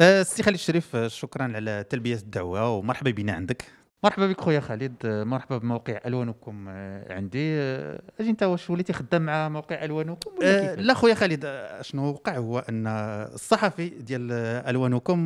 السي آه، خالد الشريف شكرا على تلبيه الدعوه ومرحبا بنا عندك مرحبا بك خويا خالد مرحبا بموقع الوانكم آه، عندي آه، اجي انت واش وليتي خدام مع موقع الوانكم أه لا خويا خالد آه، شنو وقع هو ان الصحفي ديال الوانكم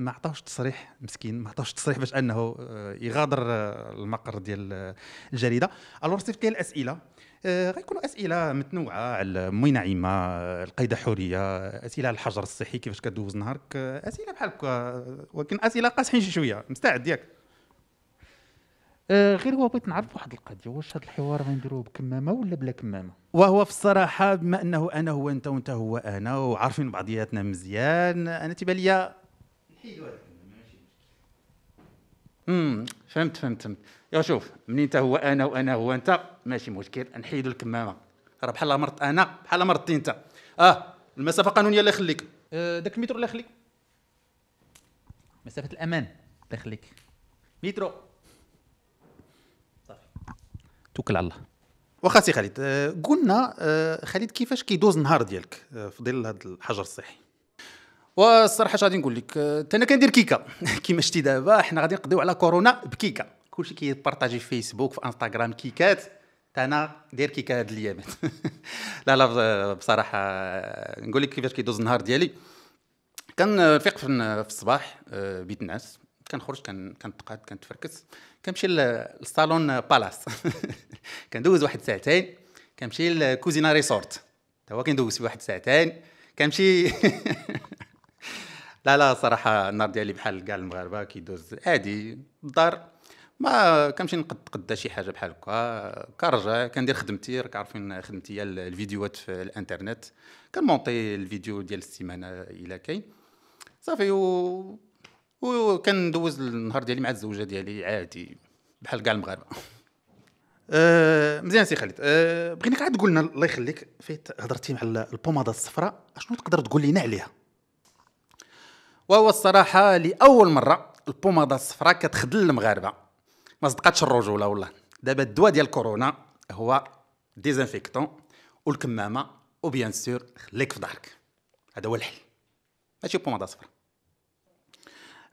ما عطاوش تصريح مسكين ما عطاوش تصريح باش انه يغادر المقر ديال الجريده الوغ صيفط كاين الاسئله غيكونوا اسئله متنوعه على مي نعيمه القيده حوريه اسئله على الحجر الصحي كيفاش كدوز نهارك اسئله بحال هكا ولكن اسئله قاصحين شويه مستعد ياك آه غير هو بغيت نعرف واحد القضيه واش هذا الحوار غنديروه بكمامه ولا بلا كمامه وهو في الصراحه بما انه انا هو انت وانت هو انا وعارفين بعضياتنا مزيان انا تيبان ليا نحيدو امم فهمت فهمت فهمت يا شوف منين انت هو انا وانا هو انت ماشي مشكل نحيدوا الكمامه راه بحال مرت انا بحال مرت انت اه المسافه قانونيه الله يخليك آه داك المترو الله يخليك مسافه الامان الله يخليك مترو توكل على الله واخا سي خالد آه، قلنا آه، خالد كيفاش كيدوز النهار ديالك آه، في ظل هذا الحجر الصحي والصراحه اش غادي نقول لك حتى انا كندير كيكه كيما شتي دابا حنا غادي نقضيو على كورونا بكيكه كلشي كيبارطاجي في فيسبوك في انستغرام كيكات انا داير كيكه هاد الايامات لا لا بصراحه نقول لك كيفاش كيدوز النهار ديالي كنفيق في الصباح بيت الناس كنخرج كنتقاد كنتفركس كنمشي للصالون بالاس كندوز واحد ساعتين كنمشي للكوزينا ريسورت حتى هو كندوز فيه واحد ساعتين كنمشي لا لا صراحه النهار ديالي بحال كاع المغاربه كيدوز عادي الدار ما كنمشي نتقدى شي حاجه بحال هكا كنرجع كندير خدمتي راك عارفين خدمتي ديال الفيديوهات في الانترنت كنمونطي الفيديو ديال السيمانه الى كاين صافي و وكندوز النهار ديالي مع الزوجه ديالي عادي بحال كاع المغاربه أه، مزيان سي خالد أه، بغيناك عاد تقول لنا الله يخليك فايت هضرتي مع البوماده الصفراء شنو تقدر تقول لنا عليها وهو الصراحه لاول مره البوماده الصفراء كتخدل المغاربه ما صدقاتش الرجوله والله دابا الدواء ديال كورونا هو ديزانفيكتون والكمامه وبيان سور خليك في ظهرك هذا هو الحل ماشي بوماده صفراء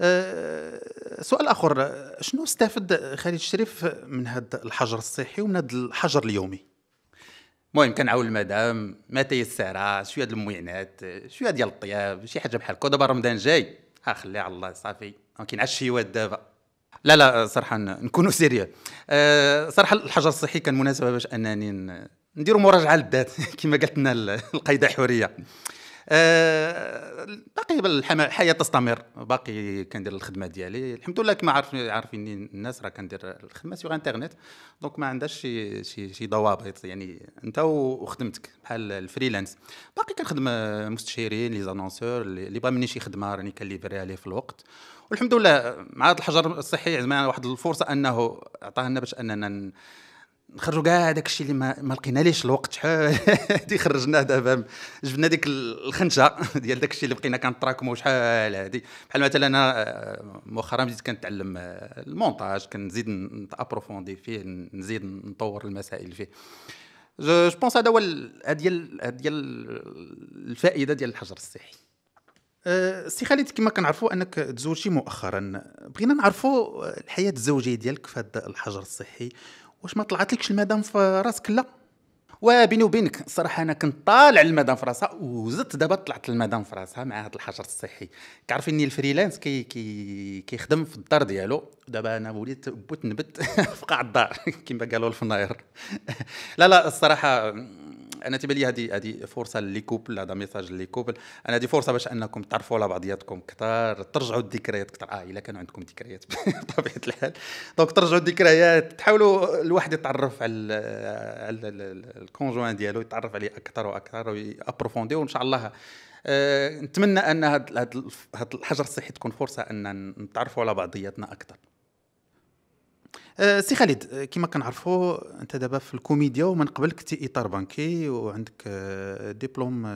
آه، سؤال اخر شنو استفد خالد الشريف من هذا الحجر الصحي ومن هذا الحجر اليومي المهم كنعاون المدام ما تيسرها شويه ديال الموينات شويه ديال الطياب شي حاجه بحال هكا دابا رمضان جاي آه، خليها على الله صافي شي الشيوات دابا لا لا صراحه نكونوا سيريا أه صراحه الحجر الصحي كان مناسبه باش انني نديروا مراجعه للذات كما قالت لنا القايده حوريه آه، باقي الحياه تستمر باقي كندير الخدمه ديالي الحمد لله كما عارف عارفيني الناس راه كندير الخدمه سيغ انترنيت دونك ما عندهاش شي شي, شي ضوابط يعني انت وخدمتك بحال الفريلانس باقي كنخدم مستشارين لي زانونسور اللي بغى مني شي خدمه راني كنليفريها ليه في الوقت والحمد لله مع هذا الحجر الصحي زعما واحد الفرصه انه عطاه لنا باش اننا نخرجوا كاع هذاك الشيء اللي ما, ما ليش الوقت شحال هادي خرجناه دابا جبنا ديك الخنشه ديال داك الشيء اللي بقينا كنتراكموا شحال هادي بحال مثلا انا آه، مؤخرا بديت كنتعلم آه، المونتاج كنزيد نتابروفوندي فيه نزيد نطور المسائل فيه جو بونس هذا هو ديال ديال الفائده ديال الحجر الصحي آه، سي خالد كما كنعرفوا انك تزوجتي مؤخرا بغينا نعرفوا الحياه الزوجيه ديالك في هذا الحجر الصحي واش ما طلعتلكش المدام في راسك لا وبيني وبينك الصراحه انا كنت طالع المدام في راسها وزدت دابا طلعت المدام في راسها مع هذا الحجر الصحي كعرفي اني الفريلانس كي كي كيخدم في الدار ديالو دابا انا وليت بوت نبت في قاع الدار كما قالوا الفناير لا لا الصراحه انا تيبان لي هذه هذه فرصه لي كوبل هذا ميساج لي كوبل انا هذه فرصه باش انكم تعرفوا على بعضياتكم كثار ترجعوا الذكريات كثر اه الا كانوا عندكم ذكريات بطبيعه الحال دونك ترجعوا الذكريات تحاولوا الواحد يتعرف على على الكونجوان ديالو يتعرف عليه اكثر واكثر ويابروفوندي وان شاء الله آه، نتمنى ان هذا الحجر الصحي تكون فرصه ان نتعرفوا على بعضياتنا اكثر آه، سي خالد آه، كما كنعرفوا انت دابا في الكوميديا ومن قبل كنتي اطار بنكي وعندك آه، دبلوم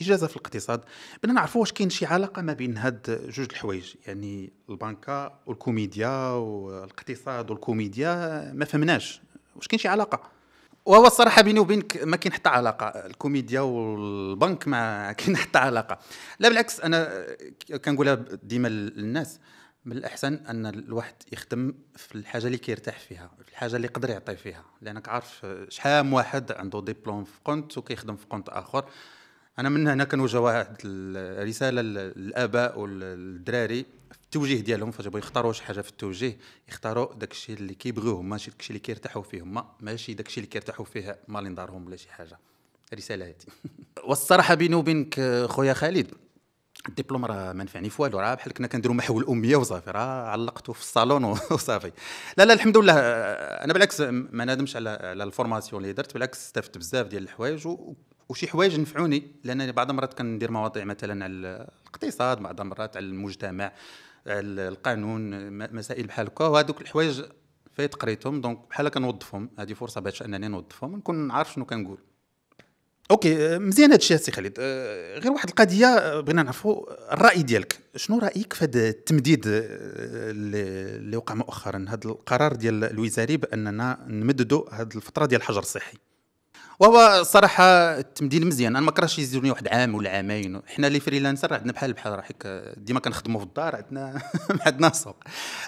اجازه في الاقتصاد بغينا نعرفوا واش كاين شي علاقه ما بين هاد جوج الحوايج يعني البنكه والكوميديا والاقتصاد والكوميديا ما فهمناش واش كاين شي علاقه وهو الصراحه بيني وبينك ما كاين حتى علاقه الكوميديا والبنك ما كاين حتى علاقه لا بالعكس انا كنقولها ديما للناس من الاحسن ان الواحد يخدم في الحاجه اللي كيرتاح فيها في الحاجه اللي يقدر يعطي فيها لانك عارف شحال واحد عنده ديبلوم في كونت وكيخدم في كونت اخر انا من هنا كنوجه واحد الرساله للاباء والدراري في التوجيه ديالهم فاش يبغوا يختاروا شي حاجه في التوجيه يختاروا داكشي اللي كيبغيوه هما ماشي داكشي اللي كيرتاحوا فيه هما ماشي داكشي اللي كيرتاحوا فيه مالين دارهم ولا شي حاجه رساله والصراحه بيني وبينك خويا خالد الدبلوم راه ما نفعني في والو راه بحال كنا كنديروا محو الاميه وصافي راه علقته في الصالون وصافي لا لا الحمد لله آه، انا بالعكس ما نادمش على على الفورماسيون اللي درت بالعكس استفدت بزاف ديال الحوايج وشي حوايج نفعوني لانني بعض المرات كندير مواضيع مثلا على الاقتصاد بعض المرات على المجتمع على القانون مسائل بحال هكا وهذوك الحوايج فايت قريتهم دونك بحال كنوظفهم هذه فرصه باش انني نوظفهم نكون عارف شنو كنقول اوكي آه، مزيان هذا الشيء سي خالد آه، غير واحد القضيه آه، بغينا نعرفوا الراي ديالك شنو رايك في هذا التمديد اللي وقع مؤخرا هذا القرار ديال الوزاري باننا نمددوا هذه الفتره ديال الحجر الصحي وهو الصراحه التمديد مزيان انا ما كرهش يزيدوني واحد عام ولا عامين حنا لي فريلانسر عندنا بحال بحال راحك ديما كنخدموا في الدار عندنا ما عندنا السوق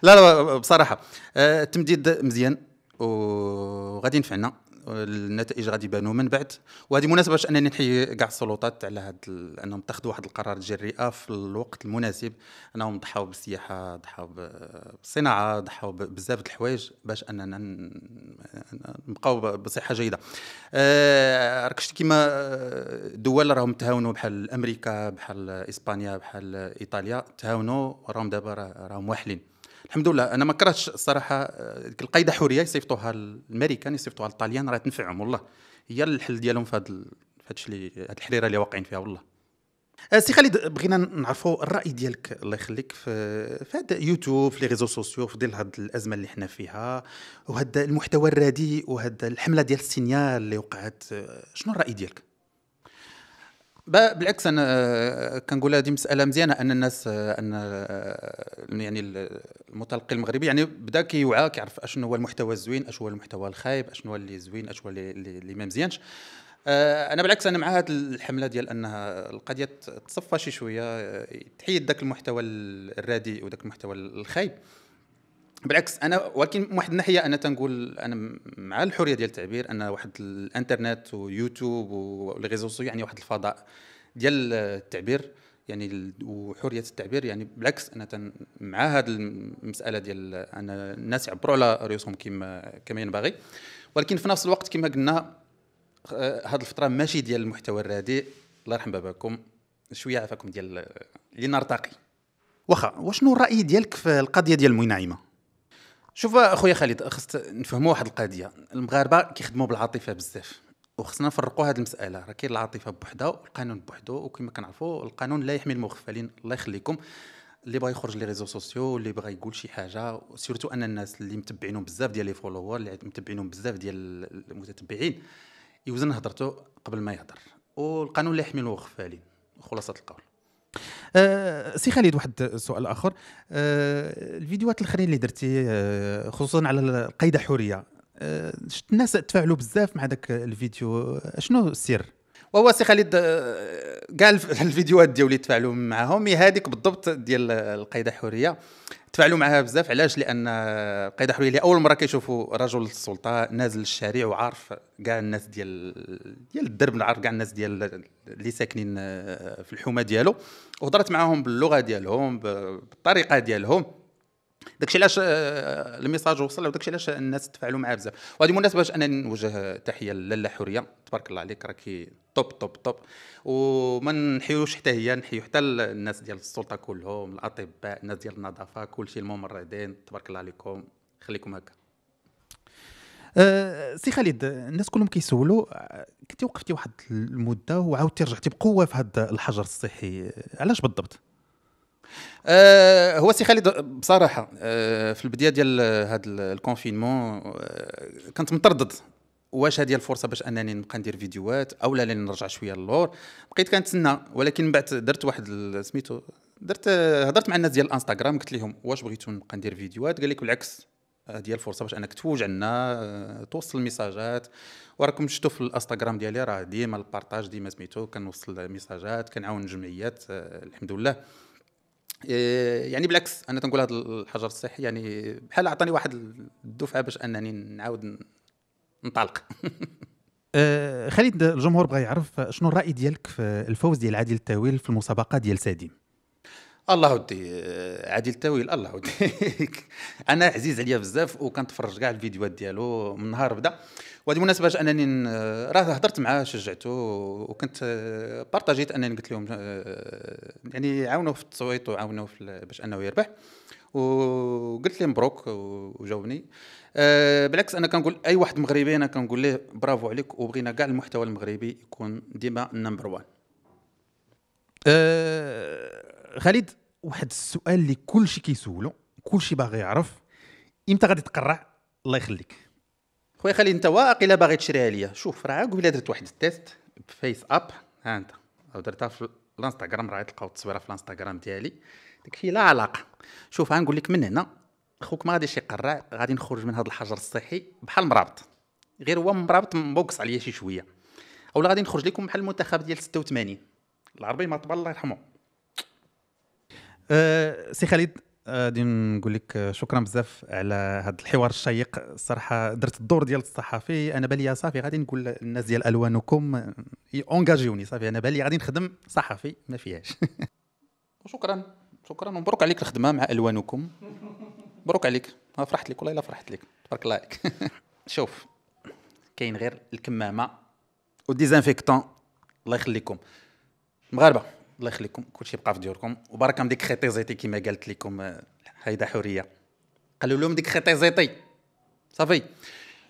لا لا بصراحه التمديد مزيان وغادي ينفعنا النتائج غادي يبانوا من بعد وهذه مناسبه باش انني نحيي كاع السلطات على هذا ال... انهم اتخذوا واحد القرار الجريئه في الوقت المناسب انهم ضحاو بالسياحه ضحاو بالصناعه ضحاو بزاف د الحوايج باش اننا نبقاو بصحه جيده آه، راك شفت كيما دول راهم تهاونوا بحال امريكا بحال اسبانيا بحال ايطاليا تهاونوا راهم دابا راهم واحلين الحمد لله انا ما كرهتش الصراحه آه، القايده حوريه يصيفطوها الامريكان يصيفطوها الطاليان راه تنفعهم والله هي الحل ديالهم في هذا هادشي اللي هاد الحريره اللي واقعين فيها والله آه، سي خالد بغينا نعرفوا الراي ديالك الله يخليك في في هذا يوتيوب في لي ريزو سوسيو في ظل هاد الازمه اللي حنا فيها وهذا المحتوى الرديء وهذا الحمله ديال السينيال اللي وقعت آه، شنو الراي ديالك بالعكس انا آه، كنقول هذه مساله مزيانه ان الناس آه، ان آه، يعني المتلقي المغربي يعني بدا كيوعى كيعرف اشنو هو المحتوى الزوين اشنو هو المحتوى الخايب اشنو هو اللي زوين اشنو هو اللي ما مزيانش انا بالعكس انا مع هذه الحمله ديال انها القضيه تصفى شي شويه تحيد ذاك المحتوى الرديء وذاك المحتوى الخايب بالعكس انا ولكن من واحد الناحيه انا تنقول انا مع الحريه ديال التعبير ان واحد الانترنت ويوتيوب والريزو يعني واحد الفضاء ديال التعبير يعني وحريه التعبير يعني بالعكس انا مع هذه المساله ديال ان الناس يعبروا على رؤوسهم كما كما ينبغي ولكن في نفس الوقت كما قلنا هذه آه، الفتره ماشي ديال المحتوى الرديء الله يرحم باباكم شويه عافاكم ديال لنرتقي واخا وشنو الراي ديالك في القضيه ديال موي شوف اخويا خالد خص نفهموا واحد القضيه المغاربه كيخدموا بالعاطفه بزاف وخصنا نفرقوا هذه المساله راه كاين العاطفه بوحدها والقانون بوحدو وكما كنعرفوا القانون لا يحمي المغفلين الله يخليكم اللي بغى يخرج لي ريزو سوسيو اللي بغى يقول شي حاجه سيرتو ان الناس اللي متبعينهم بزاف ديال لي فولوور اللي متبعينهم بزاف ديال المتتبعين يوزن هضرته قبل ما يهضر والقانون لا يحمي المغفلين خلاصه القول آه، سي خالد واحد سؤال اخر أه الفيديوهات الاخرين اللي درتي أه خصوصا على القيد حوريه آه، شفت الناس تفاعلوا بزاف مع داك الفيديو شنو السر وهو سي خالد كاع آه، الفيديوهات ديالو اللي تفاعلوا معاهم هي هذيك بالضبط ديال القيد الحريه تفاعلوا معها بزاف علاش لان القيده الحريه اللي اول مره كيشوفوا رجل السلطه نازل الشارع وعارف كاع الناس ديال ديال الدرب عارف كاع الناس ديال اللي ساكنين آه، في الحومه ديالو وهضرت معاهم باللغه ديالهم بالطريقه ديالهم داكشي علاش آه، الميساج وصل وداكشي علاش الناس تفاعلوا معاه بزاف وهذه مناسبه باش انا نوجه تحيه للاله حوريه تبارك الله عليك راكي طب طب طب وما نحيوش حتى هي نحيو حتى الناس ديال السلطه كلهم الاطباء الناس ديال النظافه كلشي الممرضين تبارك الله عليكم خليكم هكا أه سي خالد الناس كلهم كيسولوا كنتي وقفتي واحد المده وعاودتي رجعتي بقوه في هذا الحجر الصحي علاش بالضبط أه هو سي خالد بصراحه أه في البدايه ديال هذا الكونفينمون أه كنت متردد واش هذه الفرصه باش انني نبقى ندير فيديوهات او لا نرجع شويه للور بقيت كنتسنى ولكن من بعد درت واحد سميتو درت هضرت مع الناس ديال الانستغرام قلت لهم واش بغيتو نبقى ندير فيديوهات قال لك بالعكس هذه الفرصه باش انك تفوج عنا آه، توصل الميساجات وراكم شفتوا في الانستغرام ديالي راه ديما البارطاج ديما سميتو كنوصل الميساجات كنعاون جمعيات آه، الحمد لله آه، يعني بالعكس انا تنقول هذا الحجر الصحي يعني بحال عطاني واحد الدفعه باش انني نعاود انطلق آه، خالد الجمهور بغى يعرف شنو الراي ديالك في الفوز ديال عادل التاويل في المسابقه ديال ساديم الله ودي آه، عادل التاويل الله ودي انا عزيز عليا بزاف وكنتفرج كاع الفيديوهات ديالو من نهار بدا وهذه مناسبه انني آه، راه هضرت معاه شجعته وكنت بارطاجيت انني قلت لهم يعني عاونوه في التصويت وعاونوه باش انه يربح وقلت لي مبروك وجاوبني آه، بالعكس انا كنقول اي واحد مغربي انا كنقول ليه برافو عليك وبغينا كاع المحتوى المغربي يكون ديما نمبر 1 آه، خالد واحد السؤال اللي كلشي كيسولو كلشي باغي يعرف امتى غادي تقرع الله يخليك خويا خالد انت واقيلا باغي تشريها ليا شوف راه قبيله درت واحد التيست بفيس اب ها انت درتها في الانستغرام راه تلقاو التصويره في الانستغرام ديالي داكشي لا علاقه شوف غنقول لك من هنا خوك ما غاديش يقرع غادي نخرج من هذا الحجر الصحي بحال مرابط غير هو مرابط مبوكس عليا شي شويه اولا غادي نخرج لكم بحال المنتخب ديال 86 العربي ما طبع الله يرحمه أه سي خالد أه، غادي نقول لك أه، شكرا بزاف على هذا الحوار الشيق الصراحه درت الدور ديال الصحفي انا بالي صافي غادي نقول للناس ديال الوانكم اونجاجيوني أه، صافي انا بالي غادي نخدم صحفي ما فيهاش وشكرا شكرا ومبروك عليك الخدمه مع الوانكم مبروك عليك انا فرحت لك والله الا فرحت لك تبارك الله عليك شوف كاين غير الكمامه وديزانفيكتون الله يخليكم المغاربه الله يخليكم كلشي يبقى في ديوركم وبارك من ديك خيطي زيتي كما قالت لكم هيدا آه، حوريه قالوا لهم ديك خيطي زيتي صافي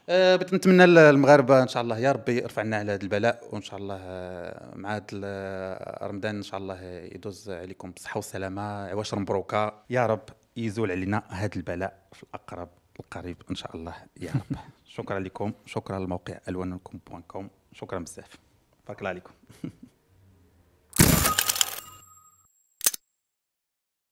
أه بتنتمنى المغاربه ان شاء الله يا ربي رفعنا على هذا البلاء وان شاء الله آه، مع هذا آه، رمضان ان شاء الله يدوز عليكم بالصحه والسلامه عواشر مبروكه يا رب يزول علينا هذا البلاء في الاقرب القريب ان شاء الله يا رب شكرا لكم شكرا لموقع الوانكم بوان كوم شكرا بزاف بارك الله عليكم